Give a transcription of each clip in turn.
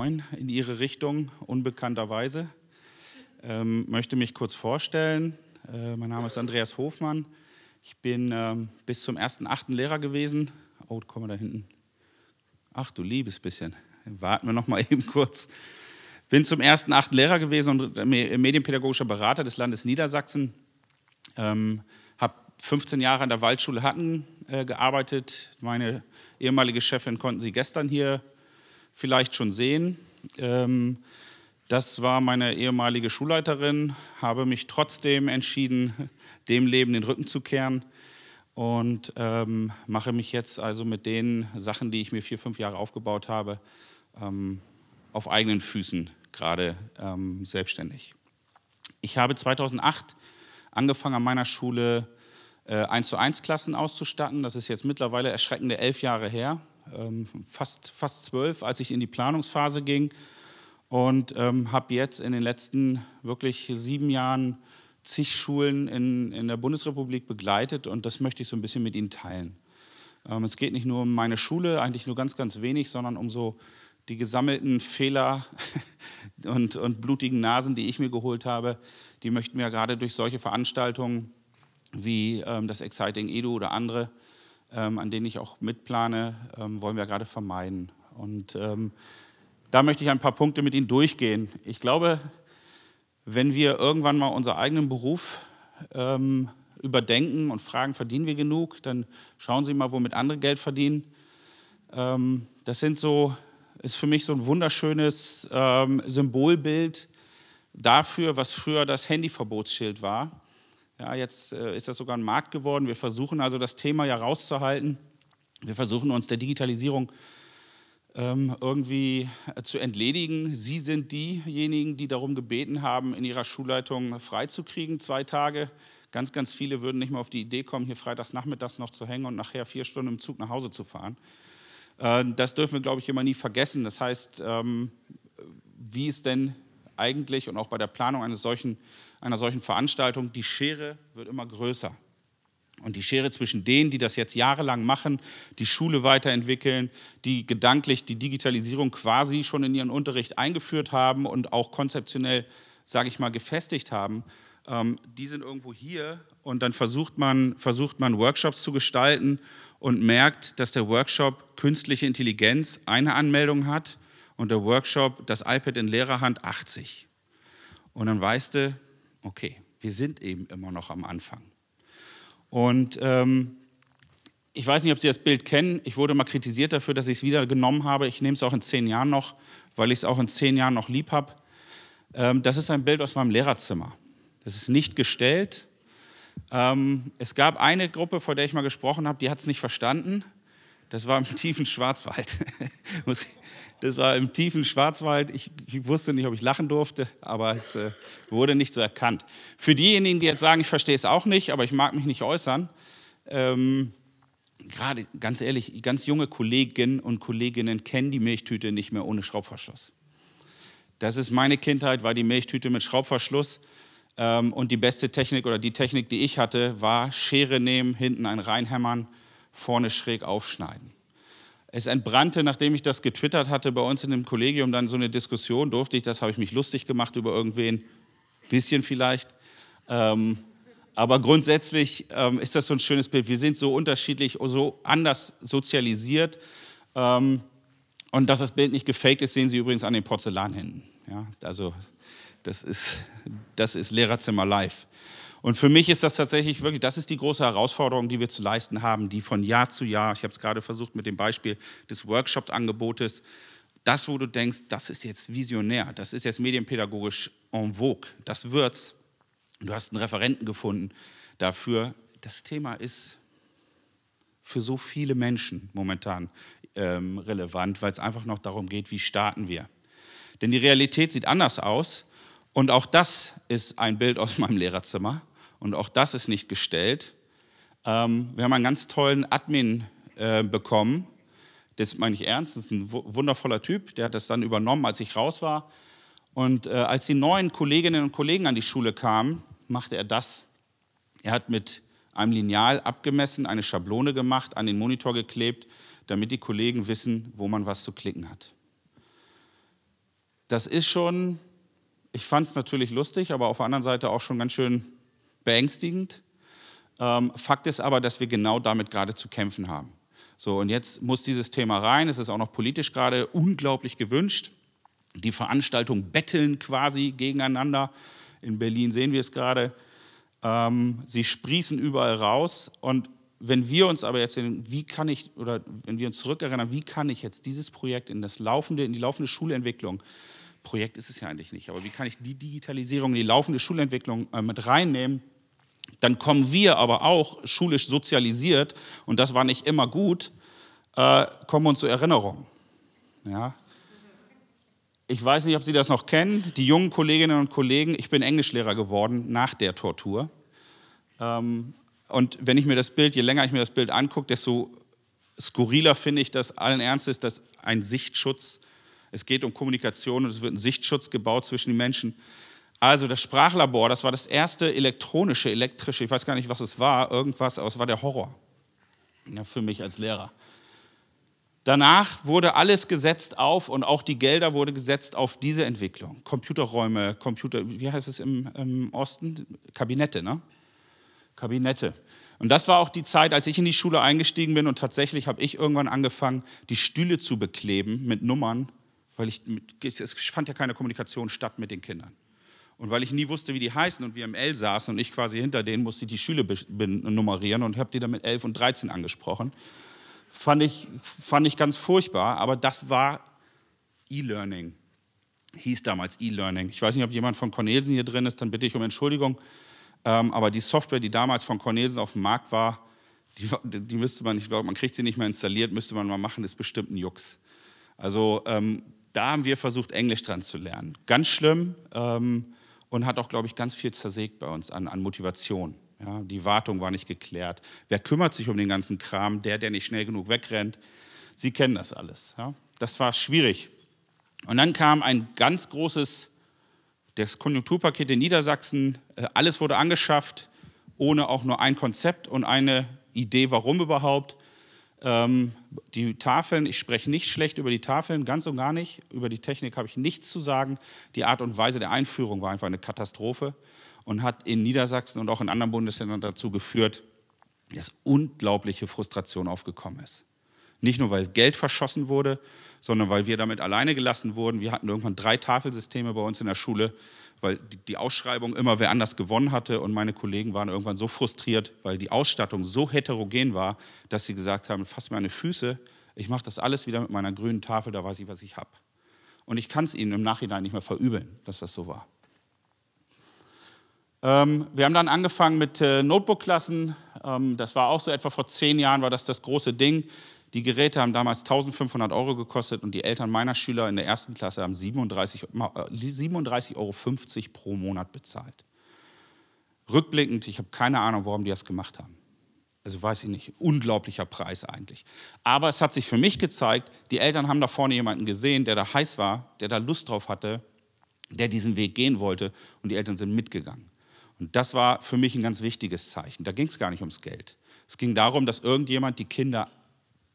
neun in Ihre Richtung, unbekannterweise. Ähm, möchte mich kurz vorstellen. Äh, mein Name ist Andreas Hofmann. Ich bin ähm, bis zum ersten achten Lehrer gewesen. Oh, komm mal da hinten. Ach du liebes bisschen. Warten wir noch mal eben kurz. Bin zum ersten achten Lehrer gewesen und medienpädagogischer Berater des Landes Niedersachsen. Ähm, habe 15 Jahre an der Waldschule Hatten äh, gearbeitet. Meine ehemalige Chefin konnten Sie gestern hier vielleicht schon sehen. Ähm, das war meine ehemalige Schulleiterin, habe mich trotzdem entschieden, dem Leben den Rücken zu kehren und ähm, mache mich jetzt also mit den Sachen, die ich mir vier, fünf Jahre aufgebaut habe, ähm, auf eigenen Füßen gerade ähm, selbstständig. Ich habe 2008 angefangen an meiner Schule äh, 1 zu 1 Klassen auszustatten. Das ist jetzt mittlerweile erschreckende elf Jahre her. Ähm, fast, fast zwölf, als ich in die Planungsphase ging und ähm, habe jetzt in den letzten wirklich sieben Jahren zig Schulen in, in der Bundesrepublik begleitet und das möchte ich so ein bisschen mit Ihnen teilen. Ähm, es geht nicht nur um meine Schule, eigentlich nur ganz, ganz wenig, sondern um so die gesammelten Fehler und, und blutigen Nasen, die ich mir geholt habe, die möchten wir gerade durch solche Veranstaltungen wie ähm, das Exciting Edu oder andere ähm, an denen ich auch mitplane, ähm, wollen wir gerade vermeiden. Und ähm, da möchte ich ein paar Punkte mit Ihnen durchgehen. Ich glaube, wenn wir irgendwann mal unseren eigenen Beruf ähm, überdenken und fragen, verdienen wir genug, dann schauen Sie mal, womit andere Geld verdienen. Ähm, das sind so, ist für mich so ein wunderschönes ähm, Symbolbild dafür, was früher das Handyverbotsschild war. Ja, jetzt äh, ist das sogar ein Markt geworden. Wir versuchen also das Thema ja rauszuhalten. Wir versuchen uns der Digitalisierung ähm, irgendwie äh, zu entledigen. Sie sind diejenigen, die darum gebeten haben, in ihrer Schulleitung freizukriegen, zwei Tage. Ganz, ganz viele würden nicht mal auf die Idee kommen, hier freitags nachmittags noch zu hängen und nachher vier Stunden im Zug nach Hause zu fahren. Ähm, das dürfen wir, glaube ich, immer nie vergessen. Das heißt, ähm, wie es denn eigentlich und auch bei der Planung eines solchen einer solchen Veranstaltung, die Schere wird immer größer. Und die Schere zwischen denen, die das jetzt jahrelang machen, die Schule weiterentwickeln, die gedanklich die Digitalisierung quasi schon in ihren Unterricht eingeführt haben und auch konzeptionell, sage ich mal, gefestigt haben, ähm, die sind irgendwo hier und dann versucht man, versucht man Workshops zu gestalten und merkt, dass der Workshop künstliche Intelligenz eine Anmeldung hat und der Workshop das iPad in Lehrerhand 80. Und dann weißt du, okay, wir sind eben immer noch am Anfang. Und ähm, ich weiß nicht, ob Sie das Bild kennen. Ich wurde mal kritisiert dafür, dass ich es wieder genommen habe. Ich nehme es auch in zehn Jahren noch, weil ich es auch in zehn Jahren noch lieb habe. Ähm, das ist ein Bild aus meinem Lehrerzimmer. Das ist nicht gestellt. Ähm, es gab eine Gruppe, vor der ich mal gesprochen habe, die hat es nicht verstanden. Das war im tiefen Schwarzwald. Das war im tiefen Schwarzwald. Ich, ich wusste nicht, ob ich lachen durfte, aber es äh, wurde nicht so erkannt. Für diejenigen, die jetzt sagen, ich verstehe es auch nicht, aber ich mag mich nicht äußern, ähm, gerade ganz ehrlich, ganz junge Kolleginnen und Kolleginnen kennen die Milchtüte nicht mehr ohne Schraubverschluss. Das ist meine Kindheit, war die Milchtüte mit Schraubverschluss. Ähm, und die beste Technik oder die Technik, die ich hatte, war Schere nehmen, hinten ein reinhämmern, vorne schräg aufschneiden. Es entbrannte, nachdem ich das getwittert hatte, bei uns in dem Kollegium dann so eine Diskussion, durfte ich das, habe ich mich lustig gemacht über irgendwen, bisschen vielleicht. Ähm, aber grundsätzlich ähm, ist das so ein schönes Bild. Wir sind so unterschiedlich, so anders sozialisiert. Ähm, und dass das Bild nicht gefaked ist, sehen Sie übrigens an den Porzellanhänden. Ja, also das ist, das ist Lehrerzimmer live. Und für mich ist das tatsächlich wirklich, das ist die große Herausforderung, die wir zu leisten haben, die von Jahr zu Jahr, ich habe es gerade versucht mit dem Beispiel des Workshop-Angebotes, das, wo du denkst, das ist jetzt visionär, das ist jetzt medienpädagogisch en vogue, das wird's. Du hast einen Referenten gefunden dafür. Das Thema ist für so viele Menschen momentan ähm, relevant, weil es einfach noch darum geht, wie starten wir. Denn die Realität sieht anders aus. Und auch das ist ein Bild aus meinem Lehrerzimmer. Und auch das ist nicht gestellt. Ähm, wir haben einen ganz tollen Admin äh, bekommen. Das meine ich ernst, das ist ein wundervoller Typ. Der hat das dann übernommen, als ich raus war. Und äh, als die neuen Kolleginnen und Kollegen an die Schule kamen, machte er das. Er hat mit einem Lineal abgemessen, eine Schablone gemacht, an den Monitor geklebt, damit die Kollegen wissen, wo man was zu klicken hat. Das ist schon, ich fand es natürlich lustig, aber auf der anderen Seite auch schon ganz schön beängstigend. Ähm, Fakt ist aber, dass wir genau damit gerade zu kämpfen haben. So, und jetzt muss dieses Thema rein. Es ist auch noch politisch gerade unglaublich gewünscht. Die Veranstaltungen betteln quasi gegeneinander. In Berlin sehen wir es gerade. Ähm, sie sprießen überall raus. Und wenn wir uns aber jetzt, wie kann ich, oder wenn wir uns zurückerinnern, wie kann ich jetzt dieses Projekt in das laufende, in die laufende Schulentwicklung, Projekt ist es ja eigentlich nicht, aber wie kann ich die Digitalisierung in die laufende Schulentwicklung äh, mit reinnehmen? dann kommen wir aber auch schulisch sozialisiert, und das war nicht immer gut, äh, kommen uns zur Erinnerung. Ja? Ich weiß nicht, ob Sie das noch kennen, die jungen Kolleginnen und Kollegen, ich bin Englischlehrer geworden nach der Tortur. Ähm, und wenn ich mir das Bild, je länger ich mir das Bild angucke, desto skurriler finde ich das allen Ernstes, dass ein Sichtschutz, es geht um Kommunikation und es wird ein Sichtschutz gebaut zwischen den Menschen. Also das Sprachlabor, das war das erste elektronische, elektrische, ich weiß gar nicht, was es war, irgendwas, aber es war der Horror ja, für mich als Lehrer. Danach wurde alles gesetzt auf und auch die Gelder wurde gesetzt auf diese Entwicklung. Computerräume, Computer, wie heißt es im, im Osten? Kabinette, ne? Kabinette. Und das war auch die Zeit, als ich in die Schule eingestiegen bin und tatsächlich habe ich irgendwann angefangen, die Stühle zu bekleben mit Nummern, weil ich, es fand ja keine Kommunikation statt mit den Kindern. Und weil ich nie wusste, wie die heißen und wir im L saßen und ich quasi hinter denen, musste die Schüler nummerieren und habe die dann mit 11 und 13 angesprochen. Fand ich, fand ich ganz furchtbar, aber das war E-Learning. Hieß damals E-Learning. Ich weiß nicht, ob jemand von Cornelsen hier drin ist, dann bitte ich um Entschuldigung. Ähm, aber die Software, die damals von Cornelsen auf dem Markt war, die, die müsste man, ich glaube, man kriegt sie nicht mehr installiert, müsste man mal machen, ist bestimmt ein Jux. Also ähm, da haben wir versucht, Englisch dran zu lernen. Ganz schlimm. Ähm, und hat auch, glaube ich, ganz viel zersägt bei uns an, an Motivation. Ja, die Wartung war nicht geklärt. Wer kümmert sich um den ganzen Kram? Der, der nicht schnell genug wegrennt. Sie kennen das alles. Ja? Das war schwierig. Und dann kam ein ganz großes, das Konjunkturpaket in Niedersachsen. Äh, alles wurde angeschafft, ohne auch nur ein Konzept und eine Idee, warum überhaupt. Ähm, die Tafeln, ich spreche nicht schlecht über die Tafeln, ganz und gar nicht. Über die Technik habe ich nichts zu sagen. Die Art und Weise der Einführung war einfach eine Katastrophe und hat in Niedersachsen und auch in anderen Bundesländern dazu geführt, dass unglaubliche Frustration aufgekommen ist. Nicht nur, weil Geld verschossen wurde, sondern weil wir damit alleine gelassen wurden. Wir hatten irgendwann drei Tafelsysteme bei uns in der Schule weil die Ausschreibung immer wer anders gewonnen hatte und meine Kollegen waren irgendwann so frustriert, weil die Ausstattung so heterogen war, dass sie gesagt haben, fass mir an Füße, ich mache das alles wieder mit meiner grünen Tafel, da weiß ich, was ich habe. Und ich kann es ihnen im Nachhinein nicht mehr verübeln, dass das so war. Ähm, wir haben dann angefangen mit äh, Notebook-Klassen. Ähm, das war auch so etwa vor zehn Jahren war das das große Ding. Die Geräte haben damals 1500 Euro gekostet und die Eltern meiner Schüler in der ersten Klasse haben 37,50 37 äh, Euro pro Monat bezahlt. Rückblickend, ich habe keine Ahnung, warum die das gemacht haben. Also weiß ich nicht, unglaublicher Preis eigentlich. Aber es hat sich für mich gezeigt, die Eltern haben da vorne jemanden gesehen, der da heiß war, der da Lust drauf hatte, der diesen Weg gehen wollte und die Eltern sind mitgegangen. Und das war für mich ein ganz wichtiges Zeichen. Da ging es gar nicht ums Geld. Es ging darum, dass irgendjemand die Kinder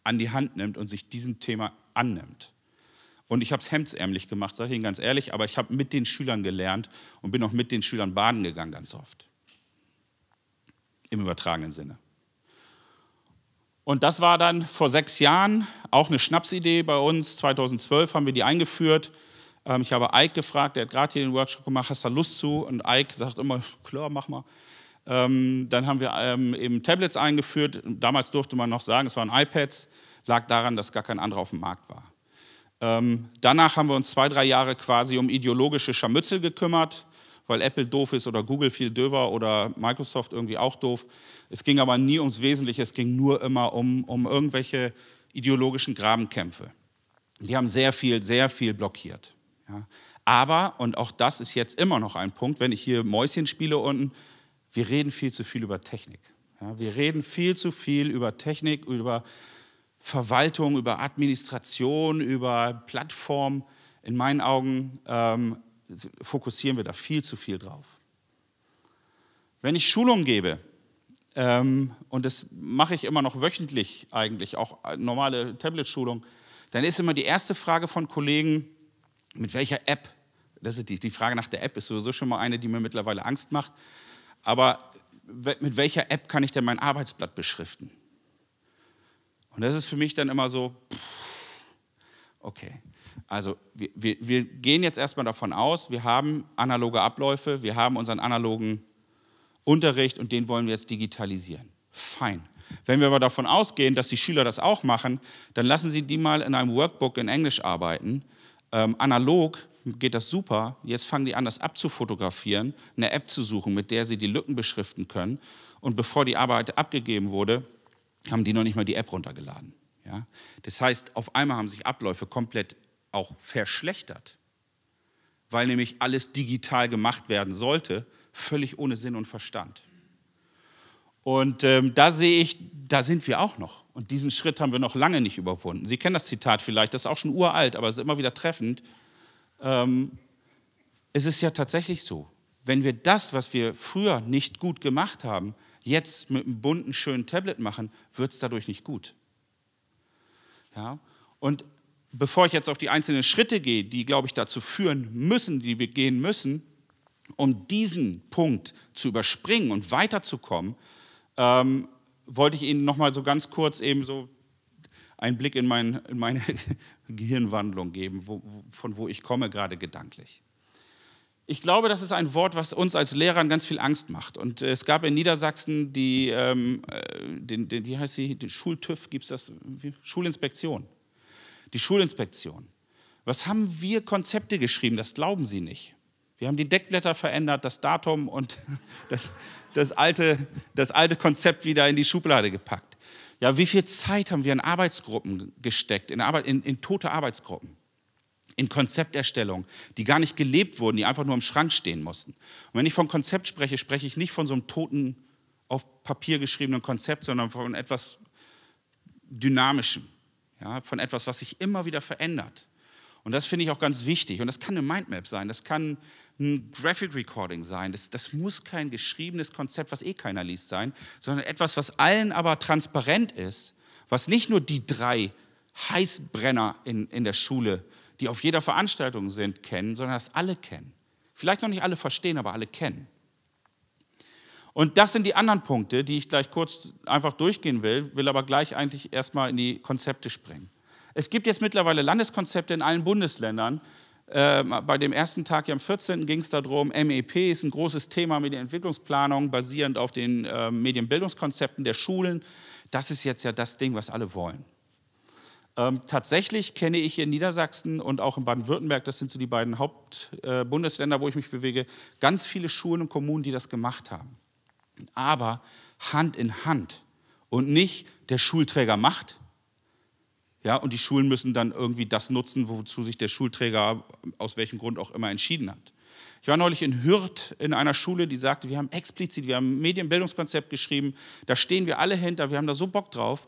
an die Hand nimmt und sich diesem Thema annimmt. Und ich habe es hemdsärmlich gemacht, sage ich Ihnen ganz ehrlich, aber ich habe mit den Schülern gelernt und bin auch mit den Schülern baden gegangen ganz oft. Im übertragenen Sinne. Und das war dann vor sechs Jahren auch eine Schnapsidee bei uns. 2012 haben wir die eingeführt. Ähm, ich habe Ike gefragt, der hat gerade hier den Workshop gemacht, hast du Lust zu? Und Ike sagt immer, klar, mach mal. Ähm, dann haben wir ähm, eben Tablets eingeführt. Damals durfte man noch sagen, es waren iPads. Lag daran, dass gar kein anderer auf dem Markt war. Ähm, danach haben wir uns zwei, drei Jahre quasi um ideologische Scharmützel gekümmert, weil Apple doof ist oder Google viel döver oder Microsoft irgendwie auch doof. Es ging aber nie ums Wesentliche, es ging nur immer um, um irgendwelche ideologischen Grabenkämpfe. Die haben sehr viel, sehr viel blockiert. Ja. Aber, und auch das ist jetzt immer noch ein Punkt, wenn ich hier Mäuschen spiele unten, wir reden viel zu viel über Technik. Ja, wir reden viel zu viel über Technik, über Verwaltung, über Administration, über Plattformen. In meinen Augen ähm, fokussieren wir da viel zu viel drauf. Wenn ich Schulungen gebe, ähm, und das mache ich immer noch wöchentlich eigentlich, auch äh, normale Tablet-Schulung, dann ist immer die erste Frage von Kollegen, mit welcher App, das ist die, die Frage nach der App ist sowieso schon mal eine, die mir mittlerweile Angst macht, aber mit welcher App kann ich denn mein Arbeitsblatt beschriften? Und das ist für mich dann immer so, okay. Also wir, wir, wir gehen jetzt erstmal davon aus, wir haben analoge Abläufe, wir haben unseren analogen Unterricht und den wollen wir jetzt digitalisieren. Fein. Wenn wir aber davon ausgehen, dass die Schüler das auch machen, dann lassen Sie die mal in einem Workbook in Englisch arbeiten. Ähm, analog geht das super. Jetzt fangen die an, das abzufotografieren, eine App zu suchen, mit der sie die Lücken beschriften können. Und bevor die Arbeit abgegeben wurde, haben die noch nicht mal die App runtergeladen. Ja? Das heißt, auf einmal haben sich Abläufe komplett auch verschlechtert, weil nämlich alles digital gemacht werden sollte, völlig ohne Sinn und Verstand. Und ähm, da sehe ich, da sind wir auch noch. Und diesen Schritt haben wir noch lange nicht überwunden. Sie kennen das Zitat vielleicht, das ist auch schon uralt, aber es ist immer wieder treffend ähm, es ist ja tatsächlich so, wenn wir das, was wir früher nicht gut gemacht haben, jetzt mit einem bunten, schönen Tablet machen, wird es dadurch nicht gut. Ja? Und bevor ich jetzt auf die einzelnen Schritte gehe, die, glaube ich, dazu führen müssen, die wir gehen müssen, um diesen Punkt zu überspringen und weiterzukommen, ähm, wollte ich Ihnen nochmal so ganz kurz eben so einen Blick in, mein, in meine Gehirnwandlung geben, wo, von wo ich komme gerade gedanklich. Ich glaube, das ist ein Wort, was uns als Lehrern ganz viel Angst macht. Und äh, es gab in Niedersachsen die, ähm, äh, den, den, wie heißt sie, den Schultüff, gibt es das, Schulinspektion. Die Schulinspektion. Was haben wir Konzepte geschrieben? Das glauben Sie nicht. Wir haben die Deckblätter verändert, das Datum und das, das, alte, das alte Konzept wieder in die Schublade gepackt. Ja, wie viel Zeit haben wir in Arbeitsgruppen gesteckt, in, Arbeit, in, in tote Arbeitsgruppen, in Konzepterstellung, die gar nicht gelebt wurden, die einfach nur im Schrank stehen mussten. Und wenn ich von Konzept spreche, spreche ich nicht von so einem toten, auf Papier geschriebenen Konzept, sondern von etwas Dynamischem, ja, von etwas, was sich immer wieder verändert. Und das finde ich auch ganz wichtig. Und das kann eine Mindmap sein, das kann ein Graphic Recording sein. Das, das muss kein geschriebenes Konzept, was eh keiner liest, sein, sondern etwas, was allen aber transparent ist, was nicht nur die drei Heißbrenner in, in der Schule, die auf jeder Veranstaltung sind, kennen, sondern das alle kennen. Vielleicht noch nicht alle verstehen, aber alle kennen. Und das sind die anderen Punkte, die ich gleich kurz einfach durchgehen will, will aber gleich eigentlich erstmal in die Konzepte springen. Es gibt jetzt mittlerweile Landeskonzepte in allen Bundesländern, äh, bei dem ersten Tag hier am 14. ging es darum, MEP ist ein großes Thema mit der Entwicklungsplanung, basierend auf den äh, Medienbildungskonzepten der Schulen. Das ist jetzt ja das Ding, was alle wollen. Ähm, tatsächlich kenne ich hier in Niedersachsen und auch in Baden-Württemberg, das sind so die beiden Hauptbundesländer, äh, wo ich mich bewege, ganz viele Schulen und Kommunen, die das gemacht haben. Aber Hand in Hand und nicht der Schulträger macht, ja, und die Schulen müssen dann irgendwie das nutzen, wozu sich der Schulträger aus welchem Grund auch immer entschieden hat. Ich war neulich in Hürth in einer Schule, die sagte, wir haben explizit, wir haben ein Medienbildungskonzept geschrieben, da stehen wir alle hinter, wir haben da so Bock drauf.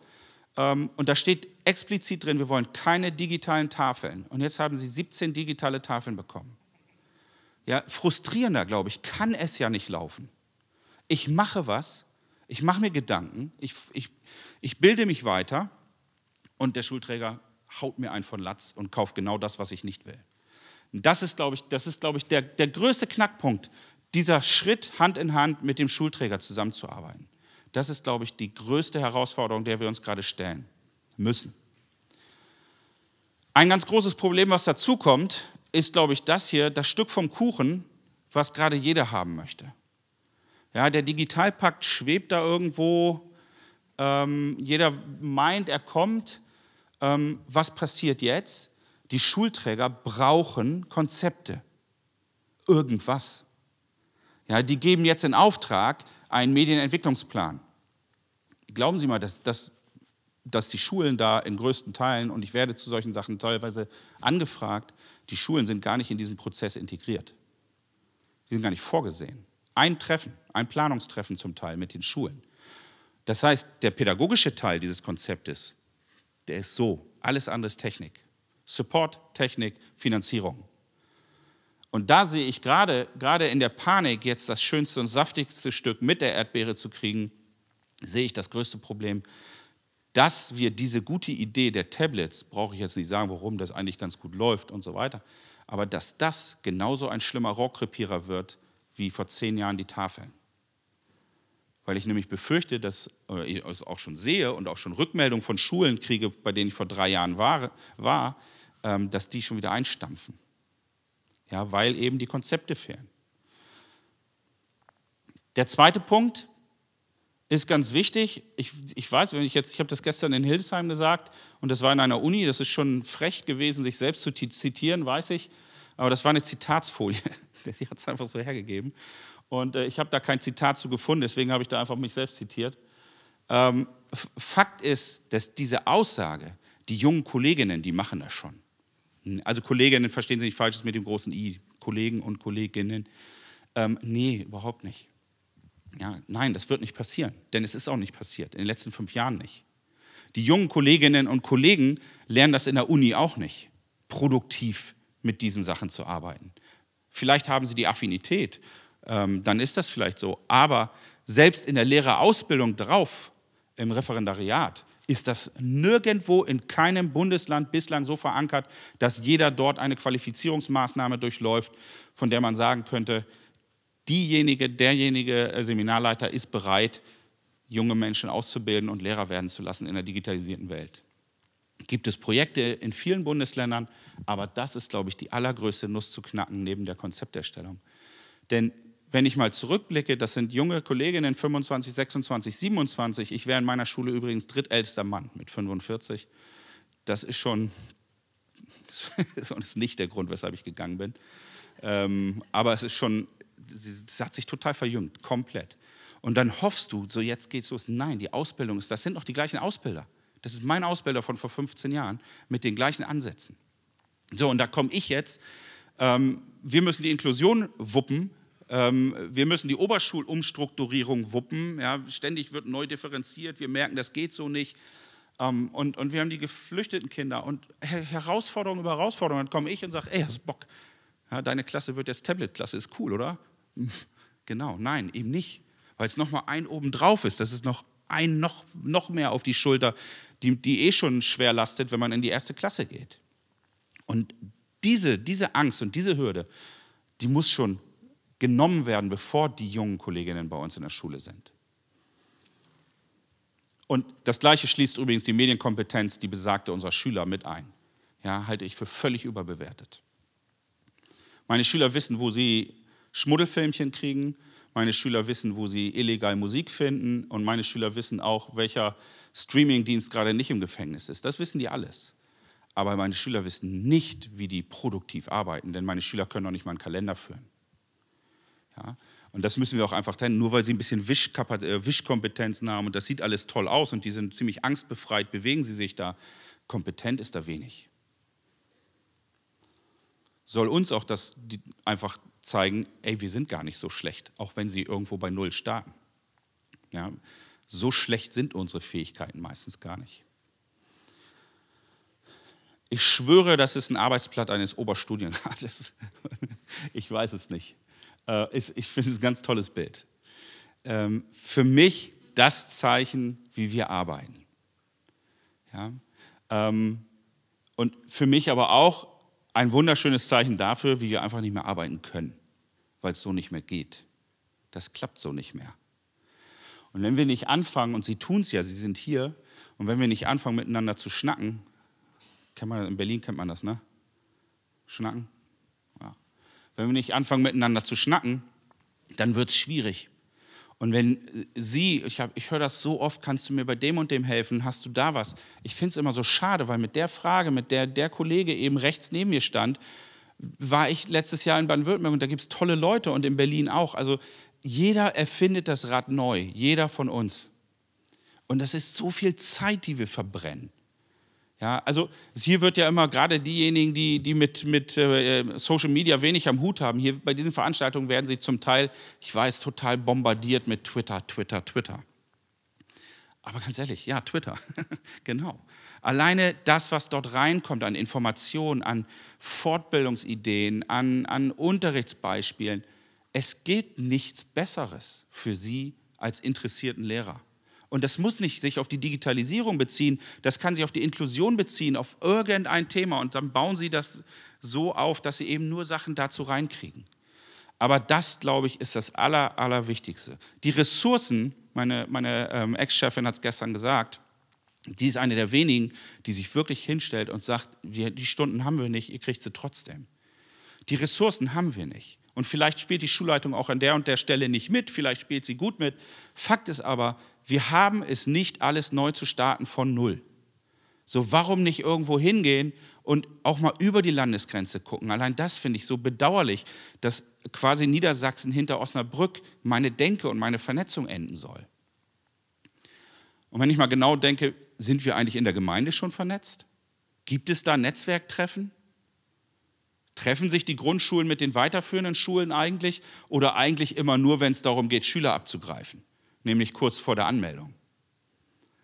Ähm, und da steht explizit drin, wir wollen keine digitalen Tafeln. Und jetzt haben sie 17 digitale Tafeln bekommen. Ja, frustrierender, glaube ich, kann es ja nicht laufen. Ich mache was, ich mache mir Gedanken, ich, ich, ich bilde mich weiter und der Schulträger haut mir einen von Latz und kauft genau das, was ich nicht will. Das ist, glaube ich, das ist, glaube ich der, der größte Knackpunkt, dieser Schritt Hand in Hand mit dem Schulträger zusammenzuarbeiten. Das ist, glaube ich, die größte Herausforderung, der wir uns gerade stellen müssen. Ein ganz großes Problem, was dazukommt, ist, glaube ich, das hier, das Stück vom Kuchen, was gerade jeder haben möchte. Ja, der Digitalpakt schwebt da irgendwo. Ähm, jeder meint, er kommt ähm, was passiert jetzt? Die Schulträger brauchen Konzepte. Irgendwas. Ja, die geben jetzt in Auftrag einen Medienentwicklungsplan. Glauben Sie mal, dass, dass, dass die Schulen da in größten Teilen, und ich werde zu solchen Sachen teilweise angefragt, die Schulen sind gar nicht in diesen Prozess integriert. Die sind gar nicht vorgesehen. Ein Treffen, ein Planungstreffen zum Teil mit den Schulen. Das heißt, der pädagogische Teil dieses Konzeptes der ist so. Alles andere ist Technik. Support, Technik, Finanzierung. Und da sehe ich gerade, gerade in der Panik, jetzt das schönste und saftigste Stück mit der Erdbeere zu kriegen, sehe ich das größte Problem, dass wir diese gute Idee der Tablets, brauche ich jetzt nicht sagen, warum das eigentlich ganz gut läuft und so weiter, aber dass das genauso ein schlimmer Rohrkrepierer wird wie vor zehn Jahren die Tafeln weil ich nämlich befürchte, dass äh, ich es auch schon sehe und auch schon Rückmeldungen von Schulen kriege, bei denen ich vor drei Jahren war, war ähm, dass die schon wieder einstampfen. Ja, weil eben die Konzepte fehlen. Der zweite Punkt ist ganz wichtig. Ich, ich weiß, wenn ich jetzt, ich habe das gestern in Hildesheim gesagt und das war in einer Uni, das ist schon frech gewesen, sich selbst zu zitieren, weiß ich, aber das war eine Zitatsfolie. Die hat es einfach so hergegeben. Und äh, ich habe da kein Zitat zu gefunden, deswegen habe ich da einfach mich selbst zitiert. Ähm, Fakt ist, dass diese Aussage, die jungen Kolleginnen, die machen das schon. Also Kolleginnen, verstehen Sie nicht falsch, ist mit dem großen I, Kollegen und Kolleginnen. Ähm, nee, überhaupt nicht. Ja, nein, das wird nicht passieren, denn es ist auch nicht passiert, in den letzten fünf Jahren nicht. Die jungen Kolleginnen und Kollegen lernen das in der Uni auch nicht, produktiv mit diesen Sachen zu arbeiten. Vielleicht haben sie die Affinität ähm, dann ist das vielleicht so. Aber selbst in der Lehrerausbildung drauf, im Referendariat, ist das nirgendwo in keinem Bundesland bislang so verankert, dass jeder dort eine Qualifizierungsmaßnahme durchläuft, von der man sagen könnte, diejenige, derjenige äh, Seminarleiter ist bereit, junge Menschen auszubilden und Lehrer werden zu lassen in der digitalisierten Welt. Gibt es Projekte in vielen Bundesländern, aber das ist, glaube ich, die allergrößte Nuss zu knacken neben der Konzepterstellung. Denn wenn ich mal zurückblicke, das sind junge Kolleginnen, 25, 26, 27. Ich wäre in meiner Schule übrigens drittältester Mann mit 45. Das ist schon, das ist nicht der Grund, weshalb ich gegangen bin. Ähm, aber es ist schon, es hat sich total verjüngt, komplett. Und dann hoffst du, so jetzt geht's los. Nein, die Ausbildung ist, das sind noch die gleichen Ausbilder. Das ist mein Ausbilder von vor 15 Jahren mit den gleichen Ansätzen. So, und da komme ich jetzt. Ähm, wir müssen die Inklusion wuppen ähm, wir müssen die Oberschulumstrukturierung wuppen. Ja, ständig wird neu differenziert. Wir merken, das geht so nicht. Ähm, und, und wir haben die geflüchteten Kinder. Und Herausforderung über Herausforderung. Dann komme ich und sage: Ey, hast Bock. Ja, deine Klasse wird jetzt Tablet-Klasse. Ist cool, oder? genau, nein, eben nicht. Weil es nochmal ein oben drauf ist. Das ist noch ein noch, noch mehr auf die Schulter, die, die eh schon schwer lastet, wenn man in die erste Klasse geht. Und diese, diese Angst und diese Hürde, die muss schon genommen werden, bevor die jungen Kolleginnen bei uns in der Schule sind. Und das Gleiche schließt übrigens die Medienkompetenz, die besagte unserer Schüler, mit ein. Ja, halte ich für völlig überbewertet. Meine Schüler wissen, wo sie Schmuddelfilmchen kriegen. Meine Schüler wissen, wo sie illegal Musik finden. Und meine Schüler wissen auch, welcher Streamingdienst gerade nicht im Gefängnis ist. Das wissen die alles. Aber meine Schüler wissen nicht, wie die produktiv arbeiten, denn meine Schüler können noch nicht mal einen Kalender führen. Ja? Und das müssen wir auch einfach trennen. Nur weil sie ein bisschen äh, Wischkompetenzen haben und das sieht alles toll aus und die sind ziemlich angstbefreit, bewegen sie sich da. Kompetent ist da wenig. Soll uns auch das einfach zeigen, ey, wir sind gar nicht so schlecht, auch wenn sie irgendwo bei Null starten. Ja? So schlecht sind unsere Fähigkeiten meistens gar nicht. Ich schwöre, das ist ein Arbeitsblatt eines Oberstudienrates. Ich weiß es nicht. Äh, ist, ich finde es ein ganz tolles Bild. Ähm, für mich das Zeichen, wie wir arbeiten. Ja? Ähm, und für mich aber auch ein wunderschönes Zeichen dafür, wie wir einfach nicht mehr arbeiten können, weil es so nicht mehr geht. Das klappt so nicht mehr. Und wenn wir nicht anfangen, und sie tun es ja, sie sind hier, und wenn wir nicht anfangen, miteinander zu schnacken, man, in Berlin kennt man das, ne? Schnacken, wenn wir nicht anfangen, miteinander zu schnacken, dann wird es schwierig. Und wenn äh, sie, ich, ich höre das so oft, kannst du mir bei dem und dem helfen, hast du da was? Ich finde es immer so schade, weil mit der Frage, mit der der Kollege eben rechts neben mir stand, war ich letztes Jahr in Baden-Württemberg und da gibt es tolle Leute und in Berlin auch. Also jeder erfindet das Rad neu, jeder von uns. Und das ist so viel Zeit, die wir verbrennen. Ja, also hier wird ja immer gerade diejenigen, die, die mit, mit äh, Social Media wenig am Hut haben, hier bei diesen Veranstaltungen werden sie zum Teil, ich weiß, total bombardiert mit Twitter, Twitter, Twitter. Aber ganz ehrlich, ja, Twitter, genau. Alleine das, was dort reinkommt an Informationen, an Fortbildungsideen, an, an Unterrichtsbeispielen, es geht nichts Besseres für Sie als interessierten Lehrer. Und das muss nicht sich auf die Digitalisierung beziehen, das kann sich auf die Inklusion beziehen, auf irgendein Thema. Und dann bauen sie das so auf, dass sie eben nur Sachen dazu reinkriegen. Aber das, glaube ich, ist das Aller, Allerwichtigste. Die Ressourcen, meine, meine ähm, Ex-Chefin hat es gestern gesagt, die ist eine der wenigen, die sich wirklich hinstellt und sagt, wir, die Stunden haben wir nicht, ihr kriegt sie trotzdem. Die Ressourcen haben wir nicht. Und vielleicht spielt die Schulleitung auch an der und der Stelle nicht mit, vielleicht spielt sie gut mit. Fakt ist aber, wir haben es nicht, alles neu zu starten von Null. So, warum nicht irgendwo hingehen und auch mal über die Landesgrenze gucken? Allein das finde ich so bedauerlich, dass quasi Niedersachsen hinter Osnabrück meine Denke und meine Vernetzung enden soll. Und wenn ich mal genau denke, sind wir eigentlich in der Gemeinde schon vernetzt? Gibt es da Netzwerktreffen? Treffen sich die Grundschulen mit den weiterführenden Schulen eigentlich oder eigentlich immer nur, wenn es darum geht, Schüler abzugreifen? nämlich kurz vor der Anmeldung.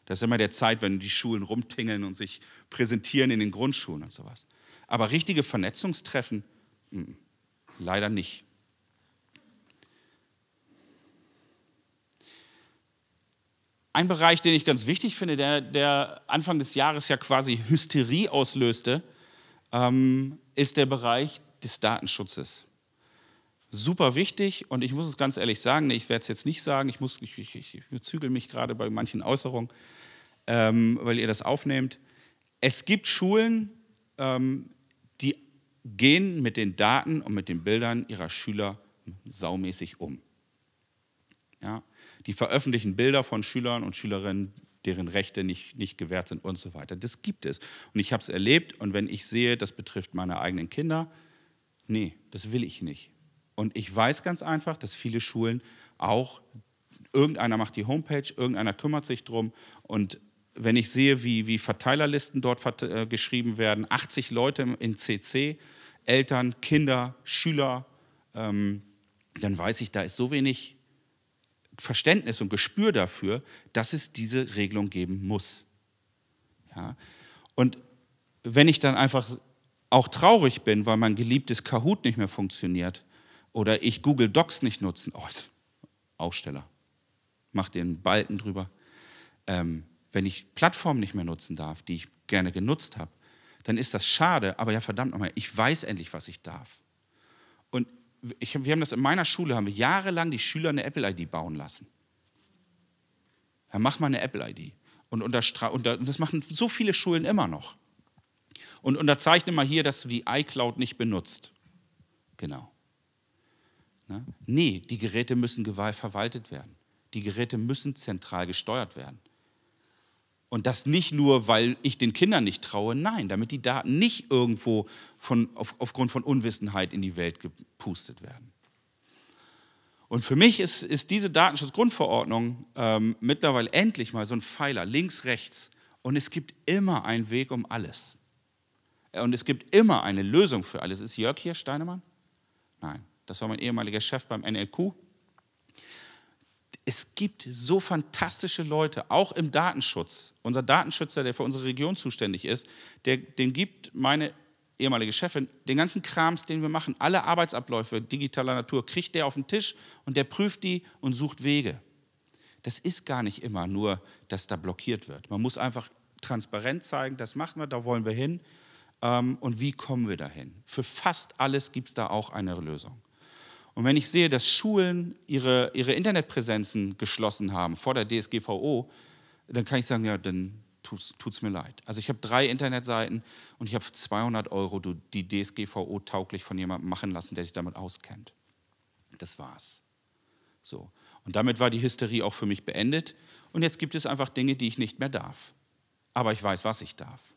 Das ist immer der Zeit, wenn die Schulen rumtingeln und sich präsentieren in den Grundschulen und sowas. Aber richtige Vernetzungstreffen, mh, mm, leider nicht. Ein Bereich, den ich ganz wichtig finde, der, der Anfang des Jahres ja quasi Hysterie auslöste, ähm, ist der Bereich des Datenschutzes super wichtig und ich muss es ganz ehrlich sagen, ich werde es jetzt nicht sagen, ich, muss, ich, ich, ich zügel mich gerade bei manchen Äußerungen, ähm, weil ihr das aufnehmt. Es gibt Schulen, ähm, die gehen mit den Daten und mit den Bildern ihrer Schüler saumäßig um. Ja? Die veröffentlichen Bilder von Schülern und Schülerinnen, deren Rechte nicht, nicht gewährt sind und so weiter. Das gibt es. Und ich habe es erlebt und wenn ich sehe, das betrifft meine eigenen Kinder, nee, das will ich nicht. Und ich weiß ganz einfach, dass viele Schulen auch, irgendeiner macht die Homepage, irgendeiner kümmert sich drum. Und wenn ich sehe, wie, wie Verteilerlisten dort verte äh, geschrieben werden, 80 Leute in CC, Eltern, Kinder, Schüler, ähm, dann weiß ich, da ist so wenig Verständnis und Gespür dafür, dass es diese Regelung geben muss. Ja. Und wenn ich dann einfach auch traurig bin, weil mein geliebtes Kahoot nicht mehr funktioniert oder ich Google Docs nicht nutzen. Oh, Aussteller. Mach den Balken drüber. Ähm, wenn ich Plattformen nicht mehr nutzen darf, die ich gerne genutzt habe, dann ist das schade, aber ja verdammt nochmal, ich weiß endlich, was ich darf. Und ich, wir haben das in meiner Schule, haben wir jahrelang die Schüler eine Apple-ID bauen lassen. Ja, mach mal eine Apple-ID. Und, unter, das machen so viele Schulen immer noch. Und unterzeichne mal hier, dass du die iCloud nicht benutzt. Genau. Ne? Nee, die Geräte müssen verwaltet werden. Die Geräte müssen zentral gesteuert werden. Und das nicht nur, weil ich den Kindern nicht traue, nein, damit die Daten nicht irgendwo von, auf, aufgrund von Unwissenheit in die Welt gepustet werden. Und für mich ist, ist diese Datenschutzgrundverordnung ähm, mittlerweile endlich mal so ein Pfeiler, links, rechts. Und es gibt immer einen Weg um alles. Und es gibt immer eine Lösung für alles. Ist Jörg hier, Steinemann? Nein. Das war mein ehemaliger Chef beim NLQ. Es gibt so fantastische Leute, auch im Datenschutz. Unser Datenschützer, der für unsere Region zuständig ist, der, dem gibt meine ehemalige Chefin den ganzen Krams, den wir machen, alle Arbeitsabläufe digitaler Natur, kriegt der auf den Tisch und der prüft die und sucht Wege. Das ist gar nicht immer nur, dass da blockiert wird. Man muss einfach transparent zeigen, das machen wir, da wollen wir hin ähm, und wie kommen wir dahin? Für fast alles gibt es da auch eine Lösung. Und wenn ich sehe, dass Schulen ihre, ihre Internetpräsenzen geschlossen haben vor der DSGVO, dann kann ich sagen, ja, dann tut es mir leid. Also ich habe drei Internetseiten und ich habe 200 Euro, die DSGVO tauglich von jemandem machen lassen, der sich damit auskennt. Das war's. So. Und damit war die Hysterie auch für mich beendet. Und jetzt gibt es einfach Dinge, die ich nicht mehr darf. Aber ich weiß, was ich darf.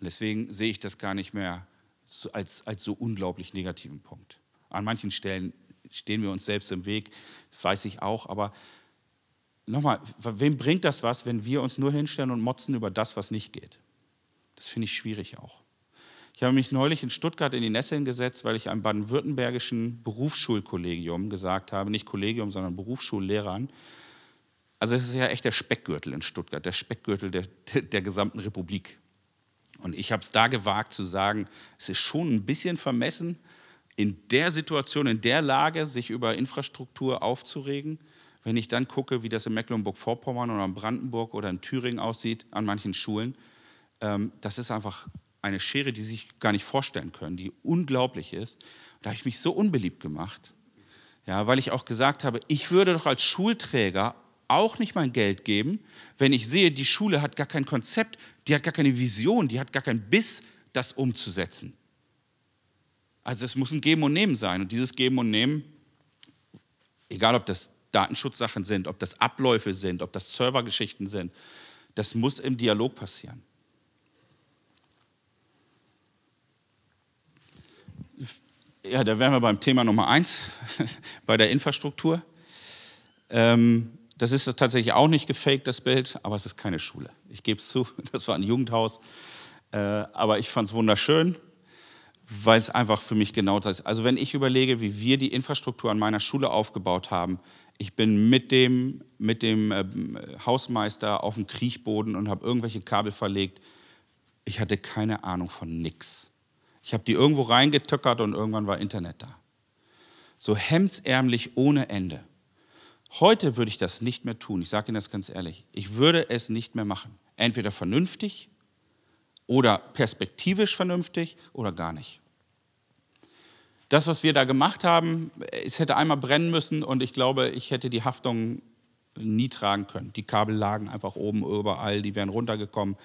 Und deswegen sehe ich das gar nicht mehr als, als so unglaublich negativen Punkt. An manchen Stellen stehen wir uns selbst im Weg, das weiß ich auch, aber nochmal, wem bringt das was, wenn wir uns nur hinstellen und motzen über das, was nicht geht? Das finde ich schwierig auch. Ich habe mich neulich in Stuttgart in die Nesseln gesetzt, weil ich einem baden-württembergischen Berufsschulkollegium gesagt habe, nicht Kollegium, sondern Berufsschullehrern. Also es ist ja echt der Speckgürtel in Stuttgart, der Speckgürtel der, der gesamten Republik. Und ich habe es da gewagt zu sagen, es ist schon ein bisschen vermessen, in der Situation, in der Lage, sich über Infrastruktur aufzuregen, wenn ich dann gucke, wie das in Mecklenburg-Vorpommern oder in Brandenburg oder in Thüringen aussieht, an manchen Schulen, ähm, das ist einfach eine Schere, die Sie sich gar nicht vorstellen können, die unglaublich ist. Da habe ich mich so unbeliebt gemacht, ja, weil ich auch gesagt habe, ich würde doch als Schulträger auch nicht mein Geld geben, wenn ich sehe, die Schule hat gar kein Konzept, die hat gar keine Vision, die hat gar keinen Biss, das umzusetzen. Also es muss ein Geben und Nehmen sein. Und dieses Geben und Nehmen, egal ob das Datenschutzsachen sind, ob das Abläufe sind, ob das Servergeschichten sind, das muss im Dialog passieren. Ja, da wären wir beim Thema Nummer eins, bei der Infrastruktur. Ähm, das ist tatsächlich auch nicht gefaked, das Bild, aber es ist keine Schule. Ich gebe es zu, das war ein Jugendhaus. Äh, aber ich fand es wunderschön weil es einfach für mich genau das ist. Also wenn ich überlege, wie wir die Infrastruktur an meiner Schule aufgebaut haben, ich bin mit dem, mit dem äh, Hausmeister auf dem Kriechboden und habe irgendwelche Kabel verlegt. Ich hatte keine Ahnung von nix. Ich habe die irgendwo reingetöckert und irgendwann war Internet da. So hemdsärmlich ohne Ende. Heute würde ich das nicht mehr tun. Ich sage Ihnen das ganz ehrlich. Ich würde es nicht mehr machen. Entweder vernünftig oder perspektivisch vernünftig oder gar nicht. Das, was wir da gemacht haben, es hätte einmal brennen müssen und ich glaube, ich hätte die Haftung nie tragen können. Die Kabel lagen einfach oben überall, die wären runtergekommen.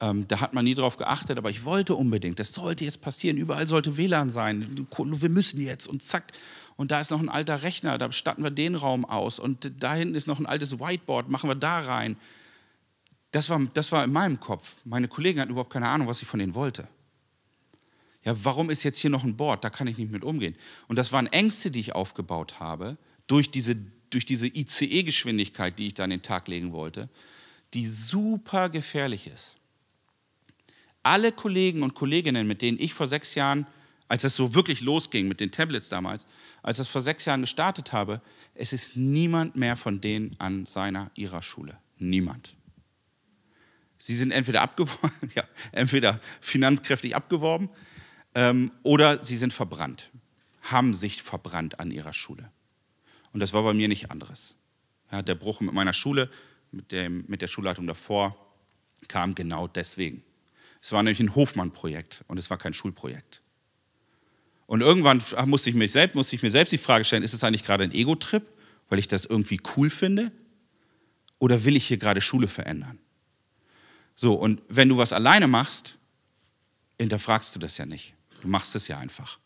Ähm, da hat man nie drauf geachtet, aber ich wollte unbedingt, das sollte jetzt passieren, überall sollte WLAN sein, wir müssen jetzt und zack. Und da ist noch ein alter Rechner, da statten wir den Raum aus und da hinten ist noch ein altes Whiteboard, machen wir da rein. Das war, das war in meinem Kopf. Meine Kollegen hatten überhaupt keine Ahnung, was ich von denen wollte. Ja, warum ist jetzt hier noch ein Board? Da kann ich nicht mit umgehen. Und das waren Ängste, die ich aufgebaut habe, durch diese, durch diese ICE-Geschwindigkeit, die ich da an den Tag legen wollte, die super gefährlich ist. Alle Kollegen und Kolleginnen, mit denen ich vor sechs Jahren, als es so wirklich losging mit den Tablets damals, als das vor sechs Jahren gestartet habe, es ist niemand mehr von denen an seiner, ihrer Schule. Niemand. Sie sind entweder, abgeworben, ja, entweder finanzkräftig abgeworben ähm, oder sie sind verbrannt, haben sich verbrannt an ihrer Schule. Und das war bei mir nicht anderes. Ja, der Bruch mit meiner Schule, mit, dem, mit der Schulleitung davor, kam genau deswegen. Es war nämlich ein Hofmann-Projekt und es war kein Schulprojekt. Und irgendwann ah, musste ich, mich selbst, musste ich mir selbst die Frage stellen, ist es eigentlich gerade ein Ego-Trip, weil ich das irgendwie cool finde? Oder will ich hier gerade Schule verändern? So, und wenn du was alleine machst, hinterfragst du das ja nicht. Du machst es ja einfach.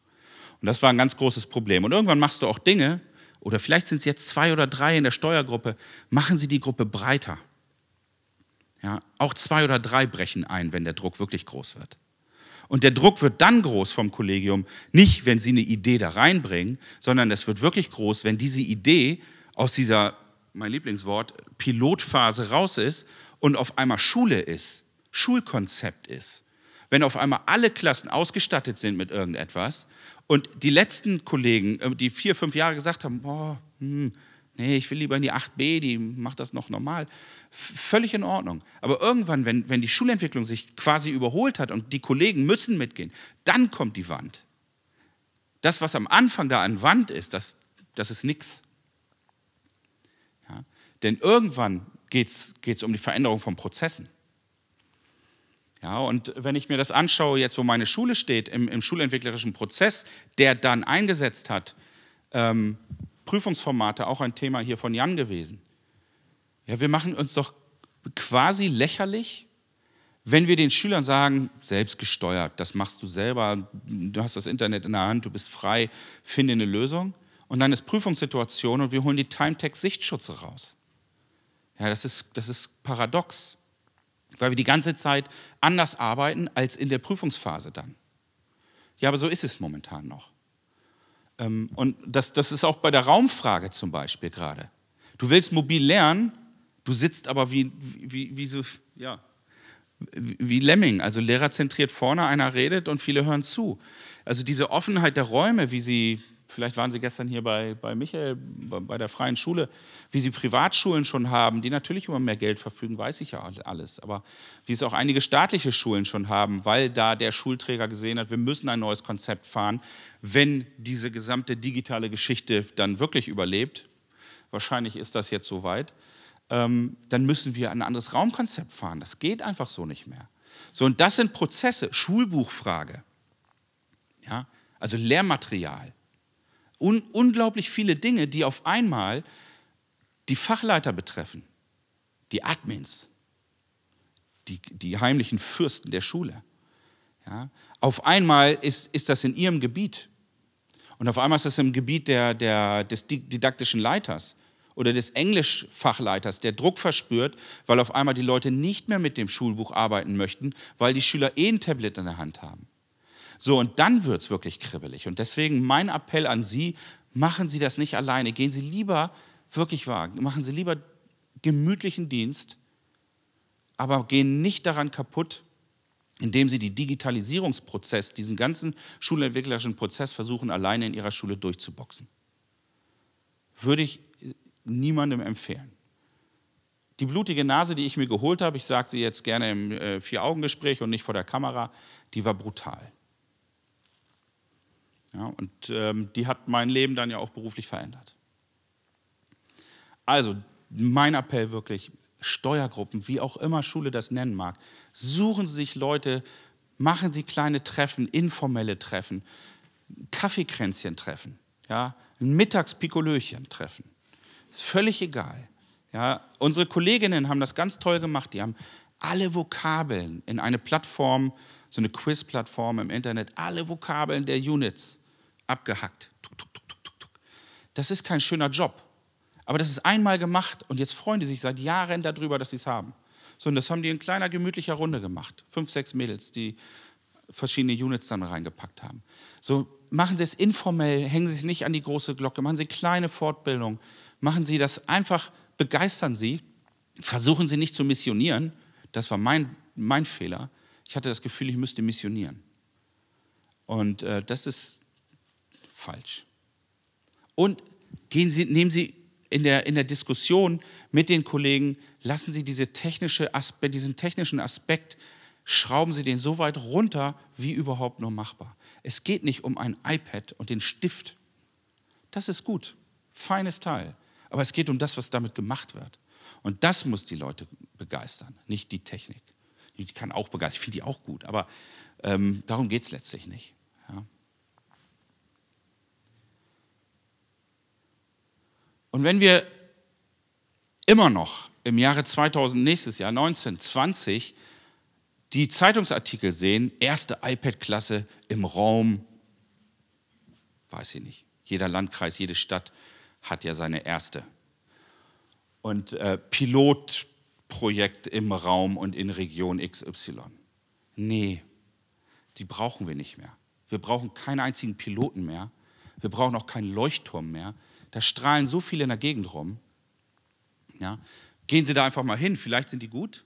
Und das war ein ganz großes Problem. Und irgendwann machst du auch Dinge, oder vielleicht sind es jetzt zwei oder drei in der Steuergruppe, machen Sie die Gruppe breiter. Ja, auch zwei oder drei brechen ein, wenn der Druck wirklich groß wird. Und der Druck wird dann groß vom Kollegium, nicht wenn Sie eine Idee da reinbringen, sondern es wird wirklich groß, wenn diese Idee aus dieser, mein Lieblingswort, Pilotphase raus ist und auf einmal Schule ist, Schulkonzept ist, wenn auf einmal alle Klassen ausgestattet sind mit irgendetwas und die letzten Kollegen, äh, die vier, fünf Jahre gesagt haben, boah, hm, nee, ich will lieber in die 8b, die macht das noch normal, völlig in Ordnung. Aber irgendwann, wenn, wenn die Schulentwicklung sich quasi überholt hat und die Kollegen müssen mitgehen, dann kommt die Wand. Das, was am Anfang da an Wand ist, das, das ist nichts. Ja? Denn irgendwann geht es um die Veränderung von Prozessen. Ja, und wenn ich mir das anschaue, jetzt wo meine Schule steht, im, im schulentwicklerischen Prozess, der dann eingesetzt hat, ähm, Prüfungsformate, auch ein Thema hier von Jan gewesen. Ja, wir machen uns doch quasi lächerlich, wenn wir den Schülern sagen, selbstgesteuert, das machst du selber, du hast das Internet in der Hand, du bist frei, finde eine Lösung. Und dann ist Prüfungssituation und wir holen die Timetext-Sichtschutze raus. Ja, das ist, das ist paradox, weil wir die ganze Zeit anders arbeiten als in der Prüfungsphase dann. Ja, aber so ist es momentan noch. Ähm, und das, das ist auch bei der Raumfrage zum Beispiel gerade. Du willst mobil lernen, du sitzt aber wie, wie, wie so, ja, wie Lemming, also lehrerzentriert vorne, einer redet und viele hören zu. Also diese Offenheit der Räume, wie sie vielleicht waren Sie gestern hier bei, bei Michael, bei, bei der Freien Schule, wie Sie Privatschulen schon haben, die natürlich über mehr Geld verfügen, weiß ich ja alles. Aber wie es auch einige staatliche Schulen schon haben, weil da der Schulträger gesehen hat, wir müssen ein neues Konzept fahren, wenn diese gesamte digitale Geschichte dann wirklich überlebt. Wahrscheinlich ist das jetzt soweit. Ähm, dann müssen wir ein anderes Raumkonzept fahren. Das geht einfach so nicht mehr. So, und das sind Prozesse, Schulbuchfrage, ja, also Lehrmaterial un unglaublich viele Dinge, die auf einmal die Fachleiter betreffen, die Admins, die, die heimlichen Fürsten der Schule. Ja? Auf einmal ist, ist das in ihrem Gebiet. Und auf einmal ist das im Gebiet der, der, des didaktischen Leiters oder des Englischfachleiters, der Druck verspürt, weil auf einmal die Leute nicht mehr mit dem Schulbuch arbeiten möchten, weil die Schüler eh ein Tablet in der Hand haben. So, und dann wird es wirklich kribbelig. Und deswegen mein Appell an Sie, machen Sie das nicht alleine. Gehen Sie lieber wirklich wahr, machen Sie lieber gemütlichen Dienst, aber gehen nicht daran kaputt, indem Sie die Digitalisierungsprozess, diesen ganzen schulentwicklerischen Prozess versuchen, alleine in Ihrer Schule durchzuboxen. Würde ich äh, niemandem empfehlen. Die blutige Nase, die ich mir geholt habe, ich sage sie jetzt gerne im äh, Vier-Augen-Gespräch und nicht vor der Kamera, die war brutal. Ja, und ähm, die hat mein Leben dann ja auch beruflich verändert. Also, mein Appell wirklich, Steuergruppen, wie auch immer Schule das nennen mag, suchen Sie sich Leute, machen Sie kleine Treffen, informelle Treffen, Kaffeekränzchen-Treffen, ja, ein mittags treffen Ist völlig egal. Ja, unsere Kolleginnen haben das ganz toll gemacht. Die haben alle Vokabeln in eine Plattform, so eine Quiz-Plattform im Internet, alle Vokabeln der Units abgehackt. Das ist kein schöner Job. Aber das ist einmal gemacht und jetzt freuen die sich seit Jahren darüber, dass sie es haben. So, und das haben die in kleiner, gemütlicher Runde gemacht. Fünf, sechs Mädels, die verschiedene Units dann reingepackt haben. So, machen Sie es informell, hängen Sie es nicht an die große Glocke, machen Sie kleine Fortbildungen, machen Sie das einfach, begeistern Sie, versuchen Sie nicht zu missionieren, das war mein, mein Fehler. Ich hatte das Gefühl, ich müsste missionieren. Und äh, das ist falsch. Und gehen Sie, nehmen Sie in der, in der Diskussion mit den Kollegen, lassen Sie diese technische Aspe diesen technischen Aspekt, schrauben Sie den so weit runter, wie überhaupt nur machbar. Es geht nicht um ein iPad und den Stift. Das ist gut, feines Teil. Aber es geht um das, was damit gemacht wird. Und das muss die Leute begeistern, nicht die Technik. Die kann auch begeistern, ich finde die auch gut, aber ähm, darum geht es letztlich nicht. Ja. Und wenn wir immer noch im Jahre 2000, nächstes Jahr 1920, die Zeitungsartikel sehen, erste iPad-Klasse im Raum, weiß ich nicht, jeder Landkreis, jede Stadt hat ja seine erste und äh, Pilotprojekt im Raum und in Region XY. Nee, die brauchen wir nicht mehr. Wir brauchen keinen einzigen Piloten mehr. Wir brauchen auch keinen Leuchtturm mehr. Da strahlen so viele in der Gegend rum. Ja? Gehen Sie da einfach mal hin, vielleicht sind die gut.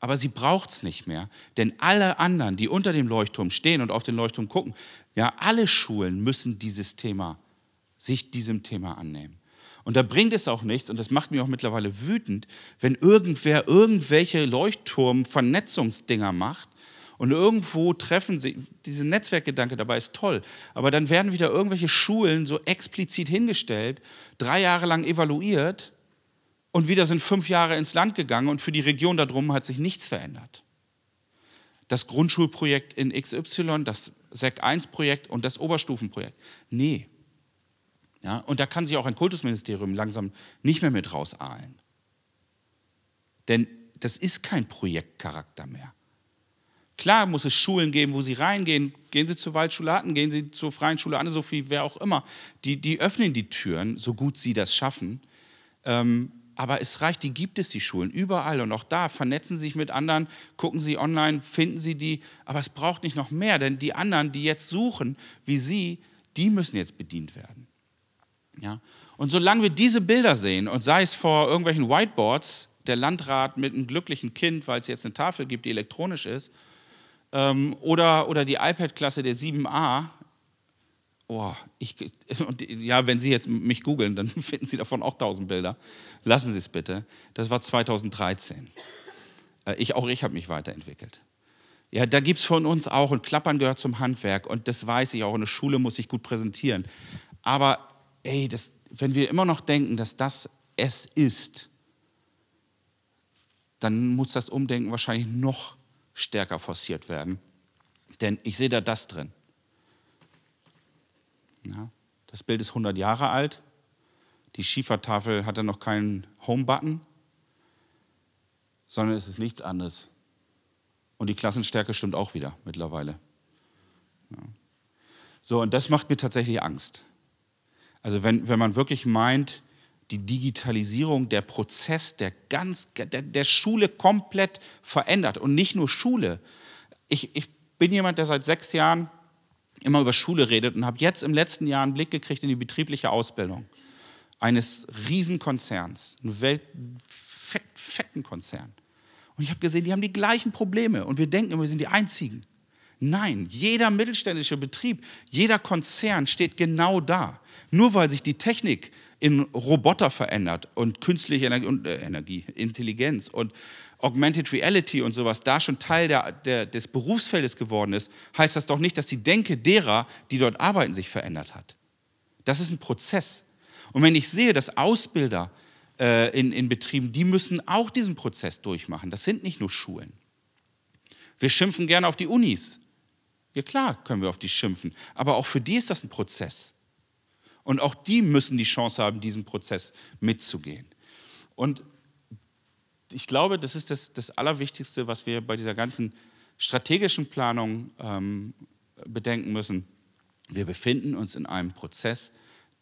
Aber sie braucht es nicht mehr, denn alle anderen, die unter dem Leuchtturm stehen und auf den Leuchtturm gucken, ja, alle Schulen müssen dieses Thema, sich diesem Thema annehmen. Und da bringt es auch nichts, und das macht mich auch mittlerweile wütend, wenn irgendwer irgendwelche Leuchtturm-Vernetzungsdinger macht und irgendwo treffen sie, dieser Netzwerkgedanke dabei ist toll, aber dann werden wieder irgendwelche Schulen so explizit hingestellt, drei Jahre lang evaluiert und wieder sind fünf Jahre ins Land gegangen und für die Region darum hat sich nichts verändert. Das Grundschulprojekt in XY, das SEC 1-Projekt und das Oberstufenprojekt. Nee, ja, und da kann sich auch ein Kultusministerium langsam nicht mehr mit rausahlen. Denn das ist kein Projektcharakter mehr. Klar muss es Schulen geben, wo sie reingehen. Gehen sie zur Waldschule Hatten, gehen sie zur Freien Schule Anne-Sophie, wer auch immer. Die, die öffnen die Türen, so gut sie das schaffen. Ähm, aber es reicht, die gibt es, die Schulen, überall. Und auch da vernetzen sie sich mit anderen, gucken sie online, finden sie die. Aber es braucht nicht noch mehr, denn die anderen, die jetzt suchen, wie sie, die müssen jetzt bedient werden. Ja? Und solange wir diese Bilder sehen, und sei es vor irgendwelchen Whiteboards, der Landrat mit einem glücklichen Kind, weil es jetzt eine Tafel gibt, die elektronisch ist, ähm, oder, oder die iPad-Klasse der 7a, oh, ich, und, ja, wenn Sie jetzt mich googeln, dann finden Sie davon auch 1000 Bilder. Lassen Sie es bitte. Das war 2013. Äh, ich, auch ich habe mich weiterentwickelt. Ja, da gibt es von uns auch, und Klappern gehört zum Handwerk, und das weiß ich auch, eine Schule muss sich gut präsentieren. Aber ey, das, wenn wir immer noch denken, dass das es ist, dann muss das Umdenken wahrscheinlich noch stärker forciert werden. Denn ich sehe da das drin. Ja, das Bild ist 100 Jahre alt. Die Schiefertafel hatte noch keinen Home-Button, sondern es ist nichts anderes. Und die Klassenstärke stimmt auch wieder mittlerweile. Ja. So, und das macht mir tatsächlich Angst. Also wenn, wenn man wirklich meint, die Digitalisierung, der Prozess, der ganz, der, der Schule komplett verändert und nicht nur Schule. Ich, ich bin jemand, der seit sechs Jahren immer über Schule redet und habe jetzt im letzten Jahr einen Blick gekriegt in die betriebliche Ausbildung eines Riesenkonzerns, einen Welt, fett, fetten Konzern. Und ich habe gesehen, die haben die gleichen Probleme und wir denken immer, wir sind die Einzigen. Nein, jeder mittelständische Betrieb, jeder Konzern steht genau da. Nur weil sich die Technik in Roboter verändert und künstliche Energie, und, äh, Energie Intelligenz und Augmented Reality und sowas da schon Teil der, der, des Berufsfeldes geworden ist, heißt das doch nicht, dass die Denke derer, die dort arbeiten, sich verändert hat. Das ist ein Prozess. Und wenn ich sehe, dass Ausbilder äh, in, in Betrieben, die müssen auch diesen Prozess durchmachen, das sind nicht nur Schulen. Wir schimpfen gerne auf die Unis. Ja klar können wir auf die schimpfen, aber auch für die ist das ein Prozess. Und auch die müssen die Chance haben, diesen Prozess mitzugehen. Und ich glaube, das ist das, das Allerwichtigste, was wir bei dieser ganzen strategischen Planung ähm, bedenken müssen. Wir befinden uns in einem Prozess,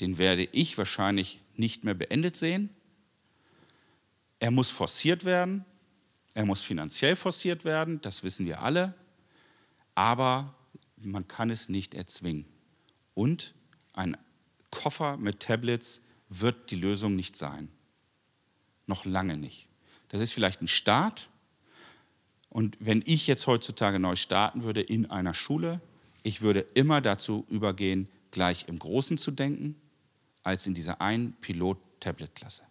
den werde ich wahrscheinlich nicht mehr beendet sehen. Er muss forciert werden, er muss finanziell forciert werden, das wissen wir alle. Aber man kann es nicht erzwingen. Und ein Koffer mit Tablets wird die Lösung nicht sein. Noch lange nicht. Das ist vielleicht ein Start. Und wenn ich jetzt heutzutage neu starten würde in einer Schule, ich würde immer dazu übergehen, gleich im Großen zu denken, als in dieser einen Pilot-Tablet-Klasse.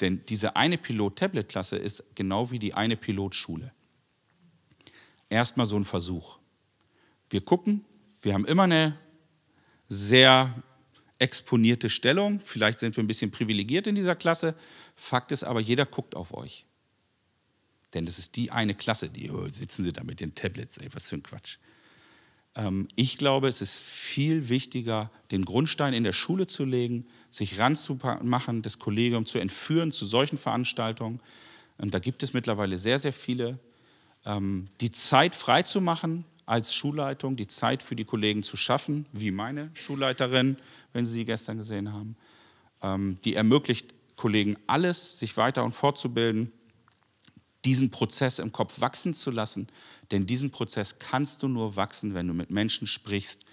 Denn diese eine Pilot-Tablet-Klasse ist genau wie die eine Pilotschule erstmal so ein Versuch. Wir gucken, wir haben immer eine sehr exponierte Stellung. Vielleicht sind wir ein bisschen privilegiert in dieser Klasse. Fakt ist aber, jeder guckt auf euch. Denn das ist die eine Klasse, die oh, sitzen sie da mit den Tablets, ey, was für ein Quatsch. Ähm, ich glaube, es ist viel wichtiger, den Grundstein in der Schule zu legen, sich ranzumachen, das Kollegium zu entführen zu solchen Veranstaltungen. Und da gibt es mittlerweile sehr, sehr viele ähm, die Zeit freizumachen als Schulleitung, die Zeit für die Kollegen zu schaffen, wie meine Schulleiterin, wenn Sie sie gestern gesehen haben. Ähm, die ermöglicht Kollegen alles, sich weiter und fortzubilden, diesen Prozess im Kopf wachsen zu lassen. Denn diesen Prozess kannst du nur wachsen, wenn du mit Menschen sprichst,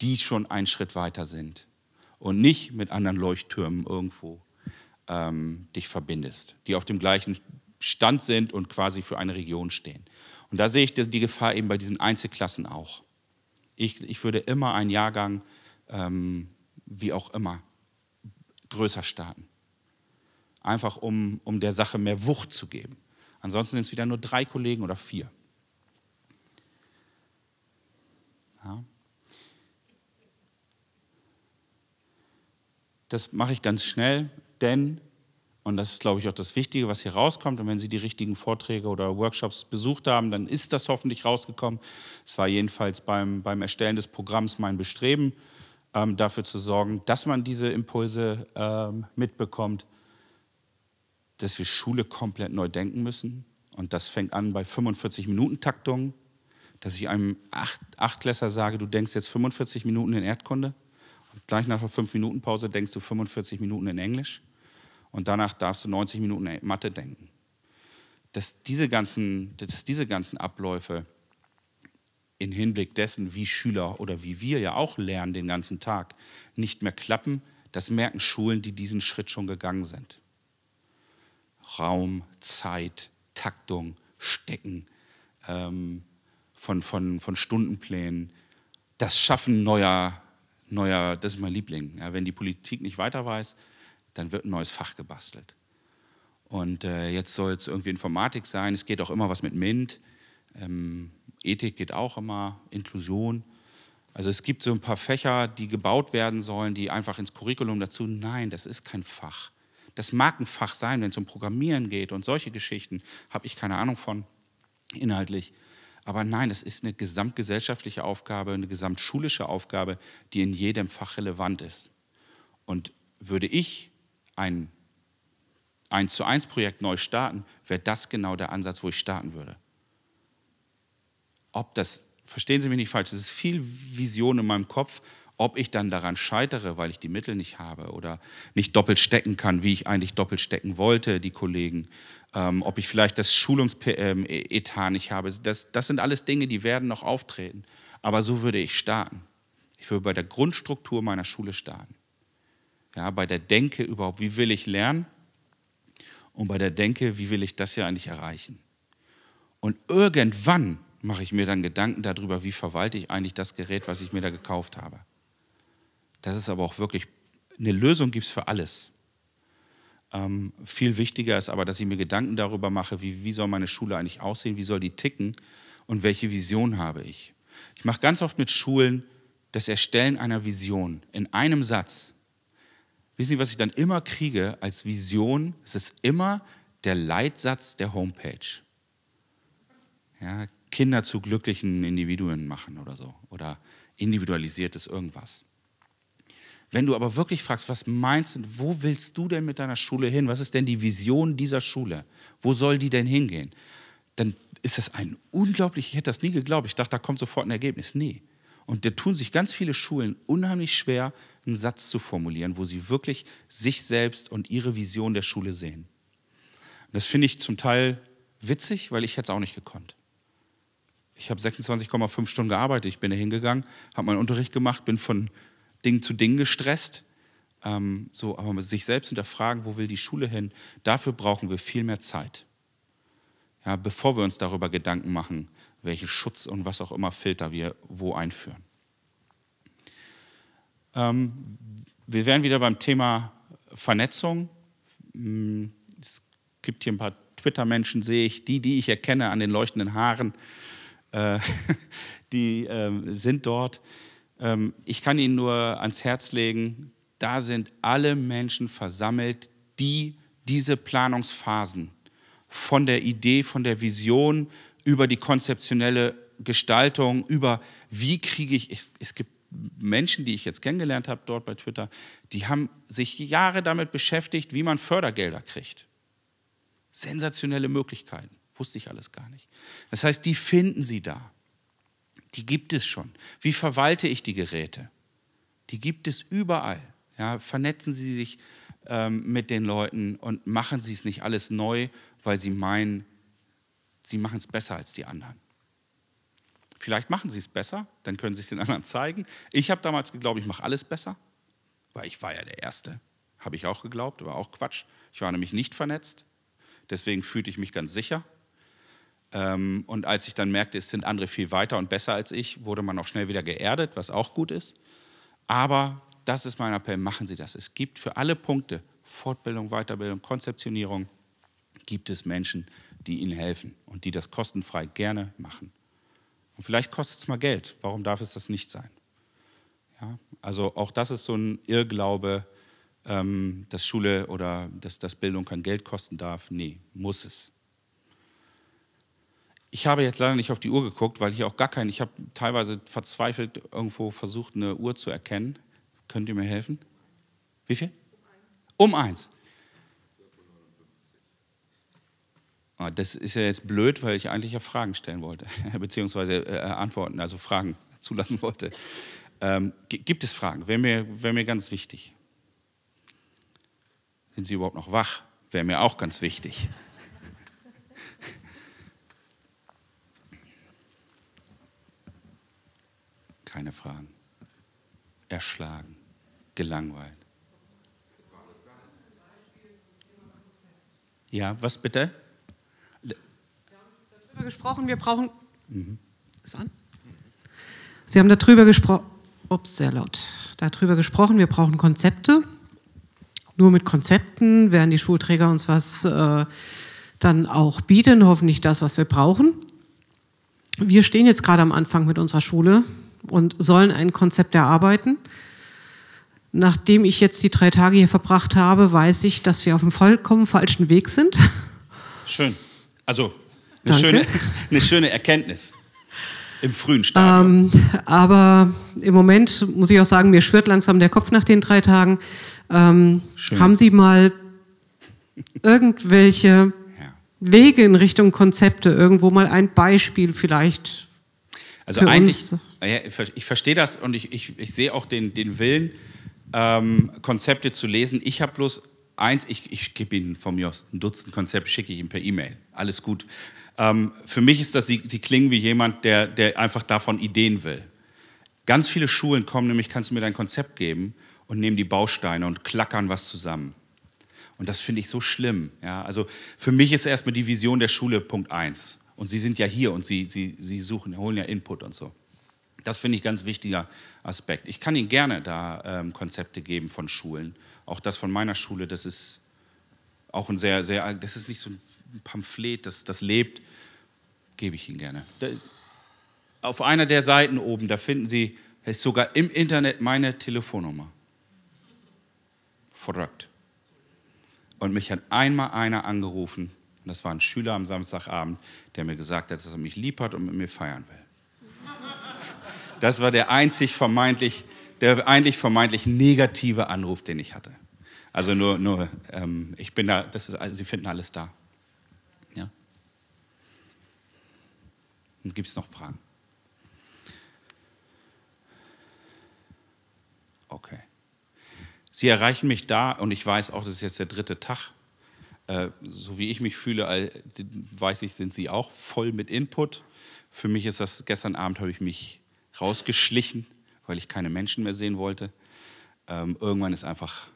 die schon einen Schritt weiter sind und nicht mit anderen Leuchttürmen irgendwo ähm, dich verbindest, die auf dem gleichen Stand sind und quasi für eine Region stehen. Und da sehe ich die Gefahr eben bei diesen Einzelklassen auch. Ich, ich würde immer einen Jahrgang, ähm, wie auch immer, größer starten. Einfach um, um der Sache mehr Wucht zu geben. Ansonsten sind es wieder nur drei Kollegen oder vier. Ja. Das mache ich ganz schnell, denn und das ist, glaube ich, auch das Wichtige, was hier rauskommt. Und wenn Sie die richtigen Vorträge oder Workshops besucht haben, dann ist das hoffentlich rausgekommen. Es war jedenfalls beim, beim Erstellen des Programms mein Bestreben, ähm, dafür zu sorgen, dass man diese Impulse ähm, mitbekommt, dass wir Schule komplett neu denken müssen. Und das fängt an bei 45-Minuten-Taktungen, dass ich einem Acht Achtklässler sage, du denkst jetzt 45 Minuten in Erdkunde und gleich nach einer 5-Minuten-Pause denkst du 45 Minuten in Englisch und danach darfst du 90 Minuten Mathe denken. Dass diese ganzen, dass diese ganzen Abläufe im Hinblick dessen, wie Schüler oder wie wir ja auch lernen den ganzen Tag, nicht mehr klappen, das merken Schulen, die diesen Schritt schon gegangen sind. Raum, Zeit, Taktung, Stecken ähm, von, von, von Stundenplänen, das Schaffen neuer, neuer das ist mein Liebling. Ja, wenn die Politik nicht weiter weiß, dann wird ein neues Fach gebastelt. Und äh, jetzt soll es irgendwie Informatik sein, es geht auch immer was mit MINT, ähm, Ethik geht auch immer, Inklusion. Also es gibt so ein paar Fächer, die gebaut werden sollen, die einfach ins Curriculum dazu. Nein, das ist kein Fach. Das mag ein Fach sein, wenn es um Programmieren geht und solche Geschichten, habe ich keine Ahnung von inhaltlich. Aber nein, das ist eine gesamtgesellschaftliche Aufgabe, eine gesamtschulische Aufgabe, die in jedem Fach relevant ist. Und würde ich ein 1 zu 1 Projekt neu starten, wäre das genau der Ansatz, wo ich starten würde. Ob das, verstehen Sie mich nicht falsch, es ist viel Vision in meinem Kopf, ob ich dann daran scheitere, weil ich die Mittel nicht habe oder nicht doppelt stecken kann, wie ich eigentlich doppelt stecken wollte, die Kollegen, ähm, ob ich vielleicht das Schulungsetat ähm, e-, nicht habe. Das, das sind alles Dinge, die werden noch auftreten. Aber so würde ich starten. Ich würde bei der Grundstruktur meiner Schule starten. Ja, bei der Denke überhaupt, wie will ich lernen? Und bei der Denke, wie will ich das hier eigentlich erreichen? Und irgendwann mache ich mir dann Gedanken darüber, wie verwalte ich eigentlich das Gerät, was ich mir da gekauft habe. Das ist aber auch wirklich, eine Lösung gibt es für alles. Ähm, viel wichtiger ist aber, dass ich mir Gedanken darüber mache, wie, wie soll meine Schule eigentlich aussehen, wie soll die ticken und welche Vision habe ich. Ich mache ganz oft mit Schulen das Erstellen einer Vision in einem Satz. Wissen Sie, was ich dann immer kriege als Vision? Es ist immer der Leitsatz der Homepage. Ja, Kinder zu glücklichen Individuen machen oder so. Oder individualisiertes irgendwas. Wenn du aber wirklich fragst, was meinst du, wo willst du denn mit deiner Schule hin? Was ist denn die Vision dieser Schule? Wo soll die denn hingehen? Dann ist das ein unglaublich, ich hätte das nie geglaubt. Ich dachte, da kommt sofort ein Ergebnis. Nee. Und da tun sich ganz viele Schulen unheimlich schwer, einen Satz zu formulieren, wo sie wirklich sich selbst und ihre Vision der Schule sehen. Das finde ich zum Teil witzig, weil ich hätte es auch nicht gekonnt. Ich habe 26,5 Stunden gearbeitet, ich bin da hingegangen, habe meinen Unterricht gemacht, bin von Ding zu Ding gestresst. Ähm, so, aber sich selbst hinterfragen, wo will die Schule hin, dafür brauchen wir viel mehr Zeit. Ja, bevor wir uns darüber Gedanken machen, welchen Schutz und was auch immer Filter wir wo einführen. Ähm, wir wären wieder beim Thema Vernetzung. Hm, es gibt hier ein paar Twitter-Menschen, sehe ich, die, die ich erkenne an den leuchtenden Haaren, äh, die äh, sind dort. Ähm, ich kann Ihnen nur ans Herz legen, da sind alle Menschen versammelt, die diese Planungsphasen von der Idee, von der Vision über die konzeptionelle Gestaltung, über wie kriege ich, es, es gibt Menschen, die ich jetzt kennengelernt habe dort bei Twitter, die haben sich Jahre damit beschäftigt, wie man Fördergelder kriegt. Sensationelle Möglichkeiten, wusste ich alles gar nicht. Das heißt, die finden Sie da. Die gibt es schon. Wie verwalte ich die Geräte? Die gibt es überall. Ja, vernetzen Sie sich ähm, mit den Leuten und machen Sie es nicht alles neu, weil Sie meinen, Sie machen es besser als die anderen. Vielleicht machen sie es besser, dann können sie es den anderen zeigen. Ich habe damals geglaubt, ich mache alles besser, weil ich war ja der Erste. Habe ich auch geglaubt, war auch Quatsch. Ich war nämlich nicht vernetzt, deswegen fühlte ich mich ganz sicher. Ähm, und als ich dann merkte, es sind andere viel weiter und besser als ich, wurde man auch schnell wieder geerdet, was auch gut ist. Aber das ist mein Appell, machen Sie das. Es gibt für alle Punkte, Fortbildung, Weiterbildung, Konzeptionierung, gibt es Menschen, die Ihnen helfen und die das kostenfrei gerne machen. Und vielleicht kostet es mal Geld. Warum darf es das nicht sein? Ja, also auch das ist so ein Irrglaube, ähm, dass Schule oder dass, dass Bildung kein Geld kosten darf. Nee, muss es. Ich habe jetzt leider nicht auf die Uhr geguckt, weil hier auch gar keinen, ich habe teilweise verzweifelt irgendwo versucht, eine Uhr zu erkennen. Könnt ihr mir helfen? Wie viel? Um eins. Um eins. Ah, das ist ja jetzt blöd, weil ich eigentlich ja Fragen stellen wollte, beziehungsweise äh, äh, Antworten, also Fragen zulassen wollte. Ähm, gibt es Fragen? Wäre mir, wär mir ganz wichtig. Sind Sie überhaupt noch wach? Wäre mir auch ganz wichtig. Keine Fragen. Erschlagen. Gelangweilt. Ja, was bitte? darüber gesprochen, wir brauchen. Mhm. Ist an? Sie haben darüber gesprochen. Ups, sehr laut. Darüber gesprochen, wir brauchen Konzepte. Nur mit Konzepten werden die Schulträger uns was äh, dann auch bieten, hoffentlich das, was wir brauchen. Wir stehen jetzt gerade am Anfang mit unserer Schule und sollen ein Konzept erarbeiten. Nachdem ich jetzt die drei Tage hier verbracht habe, weiß ich, dass wir auf dem vollkommen falschen Weg sind. Schön. Also eine, schöne, eine schöne, Erkenntnis im frühen Stadium. Ähm, aber im Moment muss ich auch sagen, mir schwirrt langsam der Kopf nach den drei Tagen. Ähm, haben Sie mal irgendwelche Wege in Richtung Konzepte, irgendwo mal ein Beispiel vielleicht? Also eigentlich, uns? ich verstehe das und ich, ich, ich sehe auch den, den Willen, ähm, Konzepte zu lesen. Ich habe bloß eins, ich, ich gebe Ihnen von mir aus ein Dutzend Konzepte, schicke ich Ihnen per E-Mail. Alles gut. Ähm, für mich ist das, sie, sie klingen wie jemand, der, der einfach davon Ideen will. Ganz viele Schulen kommen nämlich, kannst du mir dein Konzept geben und nehmen die Bausteine und klackern was zusammen. Und das finde ich so schlimm. Ja? Also für mich ist erstmal die Vision der Schule Punkt 1. Und sie sind ja hier und sie, sie, sie suchen, holen ja Input und so. Das finde ich ganz wichtiger Aspekt. Ich kann Ihnen gerne da ähm, Konzepte geben von Schulen. Auch das von meiner Schule, das ist auch ein sehr, sehr, das ist nicht so ein ein Pamphlet, das, das lebt, gebe ich Ihnen gerne. auf einer der Seiten oben, da finden Sie, ist sogar im Internet meine Telefonnummer. Verrückt. Und mich hat einmal einer angerufen, und das war ein Schüler am Samstagabend, der mir gesagt hat, dass er mich lieb hat und mit mir feiern will. Das war der einzig vermeintlich, der eigentlich vermeintlich negative Anruf, den ich hatte. Also nur, nur ähm, ich bin da, das ist, also Sie finden alles da. Und gibt es noch Fragen? Okay. Sie erreichen mich da und ich weiß auch, das ist jetzt der dritte Tag. Äh, so wie ich mich fühle, weiß ich, sind Sie auch voll mit Input. Für mich ist das, gestern Abend habe ich mich rausgeschlichen, weil ich keine Menschen mehr sehen wollte. Ähm, irgendwann ist einfach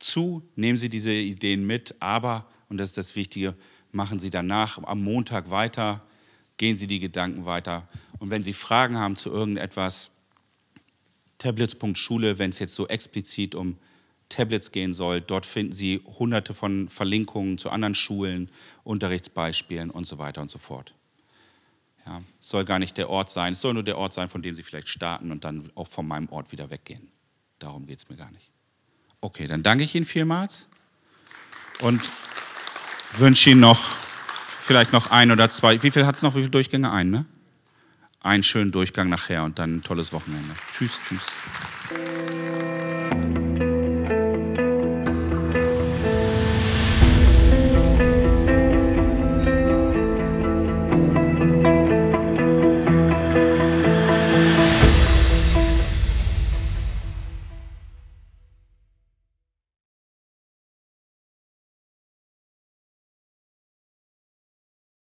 zu, nehmen Sie diese Ideen mit, aber, und das ist das Wichtige, machen Sie danach am Montag weiter, gehen Sie die Gedanken weiter. Und wenn Sie Fragen haben zu irgendetwas, tablets.schule, wenn es jetzt so explizit um Tablets gehen soll, dort finden Sie hunderte von Verlinkungen zu anderen Schulen, Unterrichtsbeispielen und so weiter und so fort. Ja, soll gar nicht der Ort sein, es soll nur der Ort sein, von dem Sie vielleicht starten und dann auch von meinem Ort wieder weggehen. Darum geht es mir gar nicht. Okay, dann danke ich Ihnen vielmals und wünsche Ihnen noch vielleicht noch ein oder zwei. Wie viel hat es noch? Wie viele Durchgänge? Ein, ne? Einen schönen Durchgang nachher und dann ein tolles Wochenende. Tschüss, tschüss.